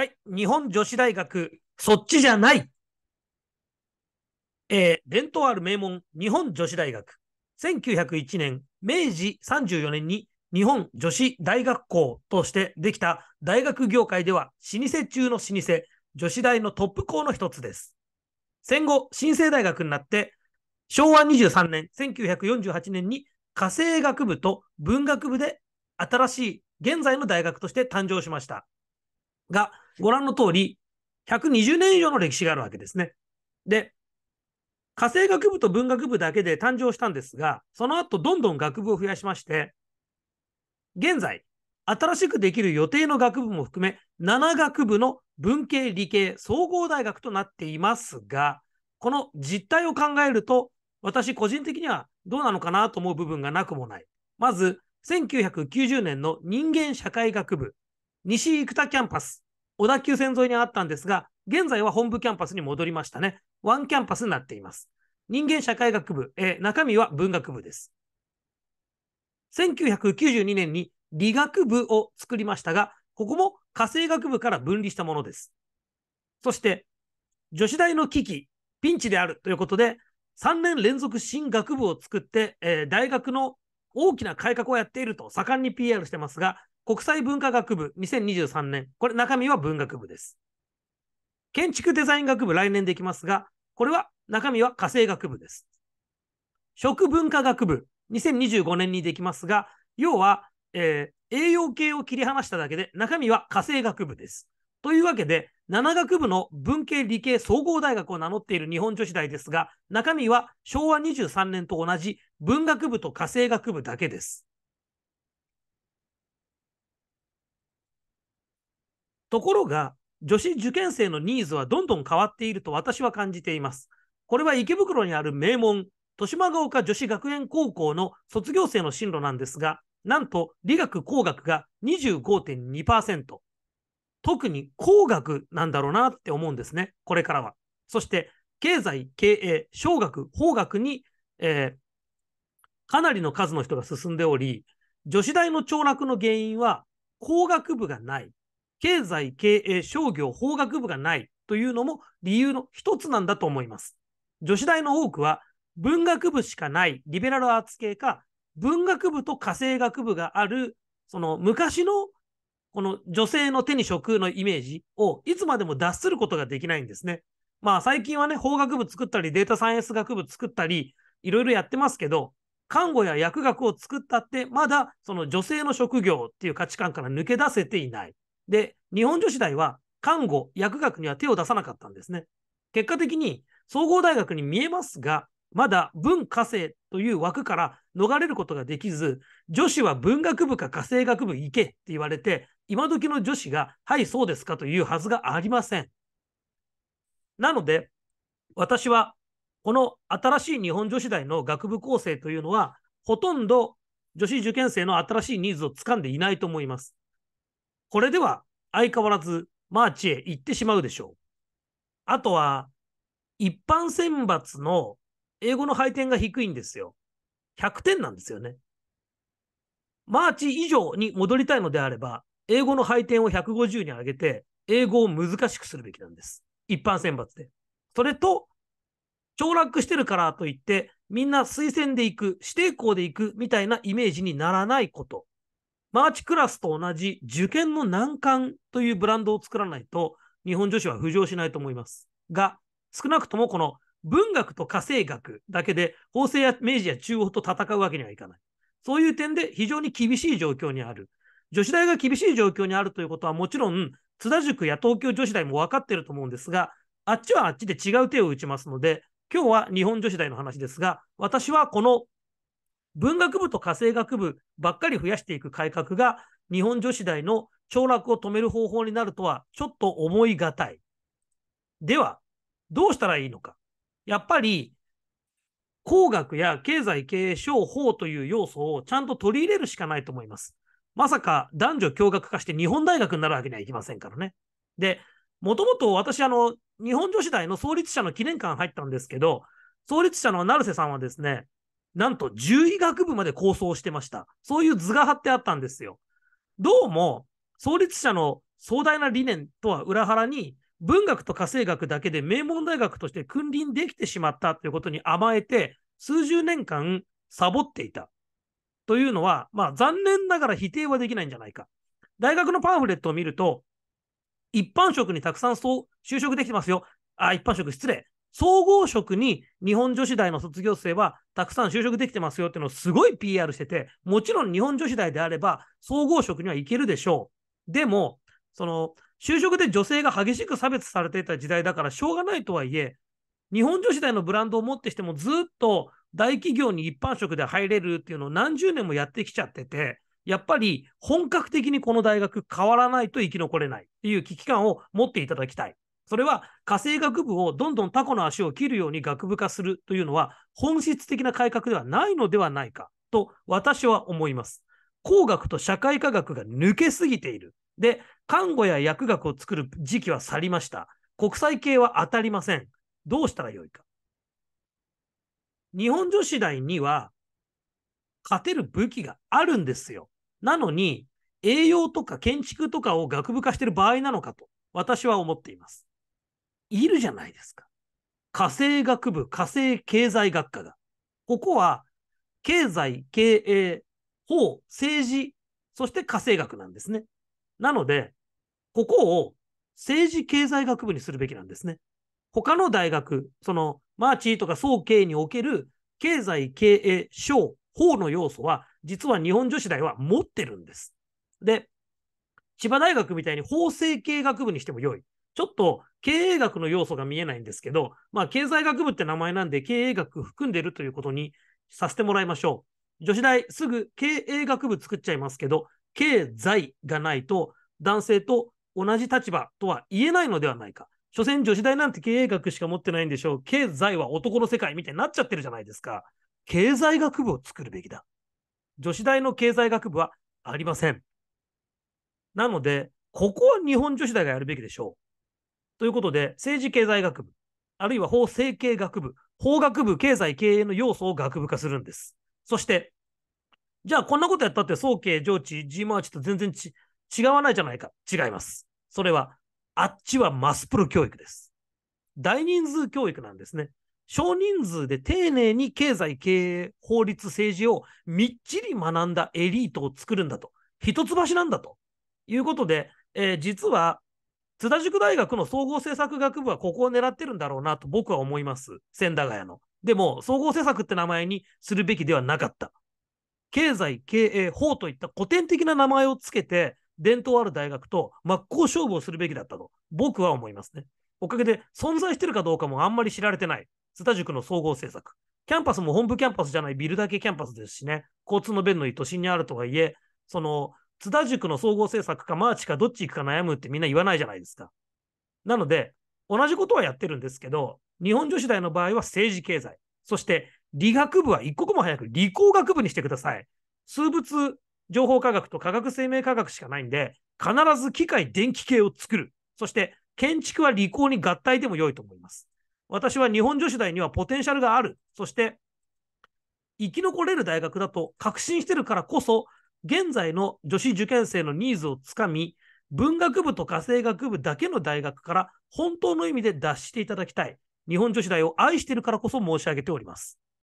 はい。日本女子大学、そっちじゃない。えー、伝統ある名門、日本女子大学。1901年、明治34年に日本女子大学校としてできた大学業界では老舗中の老舗、女子大のトップ校の一つです。戦後、新生大学になって、昭和23年、1948年に家政学部と文学部で新しい現在の大学として誕生しました。が、ご覧の通り、120年以上の歴史があるわけですね。で、家政学部と文学部だけで誕生したんですが、その後どんどん学部を増やしまして、現在、新しくできる予定の学部も含め、7学部の文系理系総合大学となっていますが、この実態を考えると、私個人的にはどうなのかなと思う部分がなくもない。まず、1990年の人間社会学部、西生田キャンパス小田急線沿いにあったんですが、現在は本部キャンパスに戻りましたね。ワンキャンパスになっています。人間社会学部、え中身は文学部です。1992年に理学部を作りましたが、ここも火星学部から分離したものです。そして、女子大の危機、ピンチであるということで、3年連続新学部を作って、えー、大学の大きな改革をやっていると盛んに PR してますが、国際文化学部2023年、これ中身は文学部です。建築デザイン学部来年できますが、これは中身は火星学部です。食文化学部2025年にできますが、要は、えー、栄養系を切り離しただけで中身は火星学部です。というわけで、7学部の文系理系総合大学を名乗っている日本女子大ですが、中身は昭和23年と同じ文学部と火星学部だけです。ところが、女子受験生のニーズはどんどん変わっていると私は感じています。これは池袋にある名門、豊島ヶ丘女子学園高校の卒業生の進路なんですが、なんと理学工学が25.2%。特に工学なんだろうなって思うんですね、これからは。そして、経済、経営、商学、法学に、えー、かなりの数の人が進んでおり、女子大の凋落の原因は工学部がない、経済経営商業法学部がないというのも理由の一つなんだと思います。女子大の多くは文学部しかないリベラルアーツ系か文学部と家政学部があるその昔のこの女性の手に職のイメージをいつまでも脱することができないんですね。まあ最近はね、法学部作ったり、データサイエンス学部作ったり、いろいろやってますけど、看護や薬学を作ったって、まだその女性の職業っていう価値観から抜け出せていない。で、日本女子大は看護、薬学には手を出さなかったんですね。結果的に総合大学に見えますが、まだ文化生という枠から逃れることができず、女子は文学部か家政学部行けって言われて、今時の女子が、はい、そうですかというはずがありません。なので、私は、この新しい日本女子大の学部構成というのは、ほとんど女子受験生の新しいニーズをつかんでいないと思います。これでは相変わらずマーチへ行ってしまうでしょう。あとは、一般選抜の英語の配点が低いんですよ。100点なんですよね。マーチ以上に戻りたいのであれば、英語の配点を150に上げて、英語を難しくするべきなんです。一般選抜で。それと、凋落してるからといって、みんな推薦で行く、指定校で行くみたいなイメージにならないこと。マーチクラスと同じ受験の難関というブランドを作らないと、日本女子は浮上しないと思います。が、少なくともこの文学と家政学だけで、法政や明治や中央と戦うわけにはいかない。そういう点で非常に厳しい状況にある。女子大が厳しい状況にあるということはもちろん、津田塾や東京女子大も分かっていると思うんですが、あっちはあっちで違う手を打ちますので、今日は日本女子大の話ですが、私はこの文学部と家政学部ばっかり増やしていく改革が日本女子大の凋落を止める方法になるとはちょっと思いがたい。では、どうしたらいいのか。やっぱり、工学や経済経営商法という要素をちゃんと取り入れるしかないと思います。まさか男女共学化して日本大学になるわけにはいきませんからね。で、もともと私、あの、日本女子大の創立者の記念館入ったんですけど、創立者の成瀬さんはですね、なんと獣医学部まで構想してました。そういう図が貼ってあったんですよ。どうも、創立者の壮大な理念とは裏腹に、文学と家政学だけで名門大学として君臨できてしまったということに甘えて、数十年間サボっていた。というのは、まあ残念ながら否定はできないんじゃないか。大学のパンフレットを見ると、一般職にたくさんそう就職できてますよ。あ、一般職失礼。総合職に日本女子大の卒業生はたくさん就職できてますよっていうのをすごい PR してて、もちろん日本女子大であれば総合職にはいけるでしょう。でも、その、就職で女性が激しく差別されていた時代だからしょうがないとはいえ、日本女子大のブランドを持ってしてもずっと大企業に一般職で入れるっていうのを何十年もやってきちゃってて、やっぱり本格的にこの大学変わらないと生き残れないっていう危機感を持っていただきたい。それは家政学部をどんどんタコの足を切るように学部化するというのは本質的な改革ではないのではないかと私は思います。工学と社会科学が抜けすぎている。で、看護や薬学を作る時期は去りました。国際系は当たりません。どうしたらよいか。日本女子大には勝てる武器があるんですよ。なのに、栄養とか建築とかを学部化してる場合なのかと私は思っています。いるじゃないですか。火星学部、火星経済学科が。ここは、経済、経営、法、政治、そして火星学なんですね。なので、ここを政治経済学部にするべきなんですね。他の大学、その、マーチーとか総経における経済、経営、省、法の要素は、実は日本女子大は持ってるんです。で、千葉大学みたいに法制系学部にしても良い。ちょっと経営学の要素が見えないんですけど、まあ、経済学部って名前なんで、経営学含んでるということにさせてもらいましょう。女子大、すぐ経営学部作っちゃいますけど、経済がないと、男性と同じ立場とは言えないのではないか。所詮女子大なんて経営学しか持ってないんでしょう。経済は男の世界みたいになっちゃってるじゃないですか。経済学部を作るべきだ。女子大の経済学部はありません。なので、ここは日本女子大がやるべきでしょう。ということで、政治経済学部、あるいは法政経学部、法学部経済経営の要素を学部化するんです。そして、じゃあこんなことやったって、総計、上智、G マーチと全然違わないじゃないか。違います。それは、あっちはマスプロ教育です。大人数教育なんですね。少人数で丁寧に経済、経営、法律、政治をみっちり学んだエリートを作るんだと。一橋なんだと。いうことで、えー、実は津田塾大学の総合政策学部はここを狙ってるんだろうなと僕は思います。千駄ヶ谷の。でも、総合政策って名前にするべきではなかった。経済、経営、法といった古典的な名前をつけて、伝統ある大学と真っ向勝負をするべきだったと、僕は思いますね。おかげで存在してるかどうかもあんまり知られてない、津田塾の総合政策。キャンパスも本部キャンパスじゃないビルだけキャンパスですしね、交通の便のいい都心にあるとはいえ、その津田塾の総合政策かマーチかどっち行くか悩むってみんな言わないじゃないですか。なので、同じことはやってるんですけど、日本女子大の場合は政治経済、そして理学部は一刻も早く理工学部にしてください。数物情報科学と科学生命科学しかないんで、必ず機械電気系を作る。そして建築は理工に合体でも良いと思います。私は日本女子大にはポテンシャルがある。そして生き残れる大学だと確信してるからこそ、現在の女子受験生のニーズをつかみ、文学部と家政学部だけの大学から本当の意味で脱していただきたい。日本女子大を愛しているからこそ申し上げております。